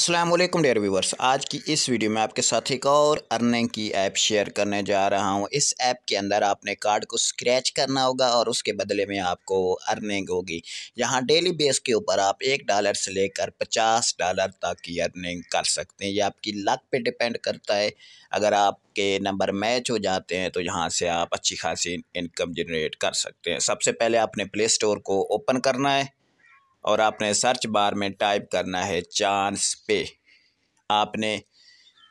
Aslam dare viewers आज की इस वीडियो में आपके साथ एक और अर्निंग की ऐप शेयर करने जा रहा हूँ इस ऐप के अंदर आपने कार्ड को स्क्रैच करना होगा और उसके बदले में आपको अर्निंग होगी यहाँ डेली बेस के ऊपर आप एक डॉलर से लेकर पचास डॉलर तक की अर्निंग कर सकते हैं ये आपकी लक पे डिपेंड करता है अगर आपके नंबर मैच हो जाते हैं तो यहाँ से आप अच्छी खासी इनकम जनरेट कर सकते हैं सबसे पहले आपने प्ले स्टोर को ओपन करना है और आपने सर्च बार में टाइप करना है चांस पे आपने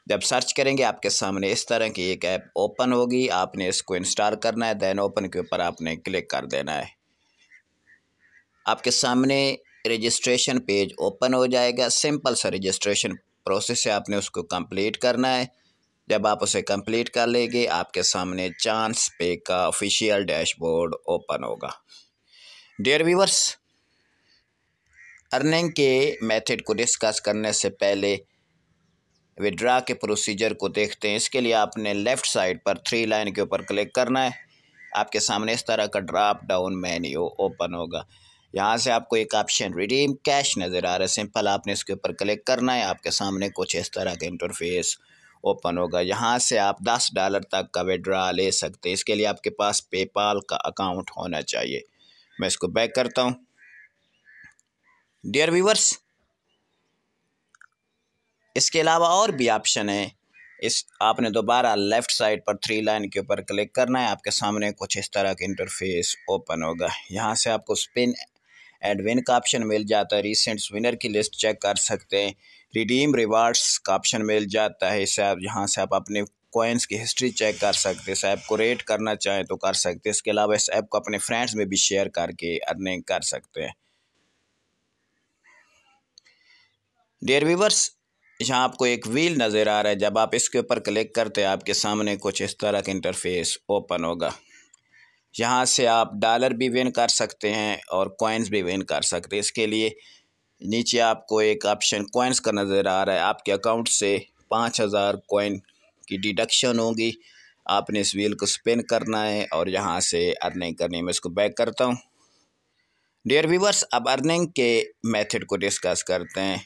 जब सर्च करेंगे आपके सामने इस तरह की एक ऐप ओपन होगी आपने इसको इंस्टॉल करना है दैन ओपन के ऊपर आपने क्लिक कर देना है आपके सामने रजिस्ट्रेशन पेज ओपन हो जाएगा सिंपल सा रजिस्ट्रेशन प्रोसेस है आपने उसको कंप्लीट करना है जब आप उसे कंप्लीट कर लेंगे आपके सामने चांस पे का ऑफिशियल डैशबोर्ड ओपन होगा डियर व्यूवर्स अर्निंग के मेथड को डिस्कस करने से पहले विड्रा के प्रोसीजर को देखते हैं इसके लिए आपने लेफ़्ट साइड पर थ्री लाइन के ऊपर क्लिक करना है आपके सामने इस तरह का ड्राप डाउन मेन्यू ओपन होगा यहाँ से आपको एक ऑप्शन रिडीम कैश नज़र आ रहा है सिंपल आपने इसके ऊपर क्लिक करना है आपके सामने कुछ इस तरह का इंटरफेस ओपन होगा यहाँ से आप दस डॉलर तक का विड्रा ले सकते हैं इसके लिए आपके पास पेपाल का अकाउंट होना चाहिए मैं इसको बैक करता हूँ डियर व्यूवर्स इसके अलावा और भी ऑप्शन है इस आपने दोबारा लेफ़्ट साइड पर थ्री लाइन के ऊपर क्लिक करना है आपके सामने कुछ इस तरह का इंटरफेस ओपन होगा यहाँ से आपको स्पिन एंड विन का ऑप्शन मिल जाता है रिसेंट विनर की लिस्ट चेक कर सकते हैं रिडीम रिवार्ड्स का ऑप्शन मिल जाता है इसे आप यहाँ से आप अपने कोइंस की हिस्ट्री चेक कर सकते इस ऐप को रेट करना चाहें तो कर सकते इसके अलावा इस ऐप को अपने फ्रेंड्स में भी शेयर करके अर्निंग कर सकते हैं डेयर वीवर्स यहाँ आपको एक व्हील नज़र आ रहा है जब आप इसके ऊपर क्लिक करते हैं आपके सामने कुछ इस तरह का इंटरफेस ओपन होगा यहाँ से आप डॉलर भी विन कर सकते हैं और कॉइन्स भी विन कर सकते हैं इसके लिए नीचे आपको एक ऑप्शन कॉइन्स का नज़र आ रहा है आपके अकाउंट से पाँच हज़ार कॉइन की डिडक्शन होगी आपने इस व्हील को स्पिन करना है और यहाँ से अर्निंग करनी मैं इसको बैक करता हूँ डियर व्यूवर्स अब अर्निंग के मेथड को डिस्कस करते हैं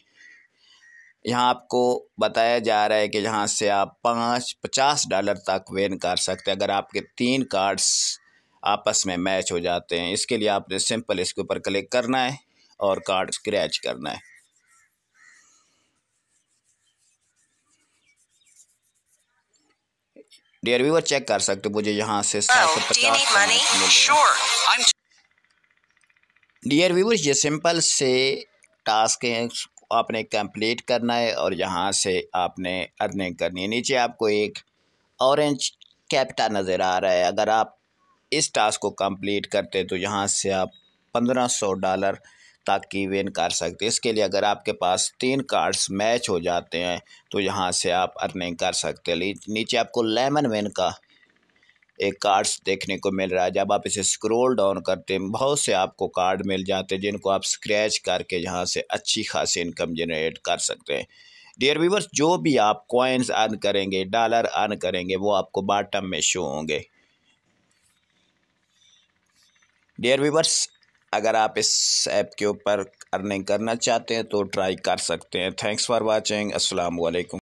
यहाँ आपको बताया जा रहा है कि यहाँ से आप पाँच पचास डॉलर तक वेन कर सकते हैं अगर आपके तीन कार्ड्स आपस में मैच हो जाते हैं इसके लिए आपने सिंपल इसके ऊपर क्लिक करना है और कार्ड स्क्रैच करना है डियर व्यूवर चेक कर सकते मुझे यहाँ से सात सौ oh, पचास डियर व्यूवर ये सिंपल से टास्क हैं आपने कंप्लीट करना है और यहाँ से आपने अर्निंग करनी है नीचे आपको एक ऑरेंज कैप्टा नज़र आ रहा है अगर आप इस टास्क को कंप्लीट करते तो यहाँ से आप पंद्रह सौ डॉलर तक की विन कर सकते इसके लिए अगर आपके पास तीन कार्ड्स मैच हो जाते हैं तो यहाँ से आप अर्निंग कर सकते हैं नीचे आपको लेमन विन का एक कार्ड्स देखने को मिल रहा है जब आप इसे स्क्रॉल डाउन करते हैं बहुत से आपको कार्ड मिल जाते हैं जिनको आप स्क्रैच करके यहाँ से अच्छी खासी इनकम जनरेट कर सकते हैं डियर व्यूवर्स जो भी आप कॉइन्स अर्न करेंगे डॉलर अर्न करेंगे वो आपको बॉटम में शो होंगे डियर व्यूवर्स अगर आप इस ऐप के ऊपर अर्निंग करना चाहते हैं तो ट्राई कर सकते हैं थैंक्स फॉर वॉचिंग असलकम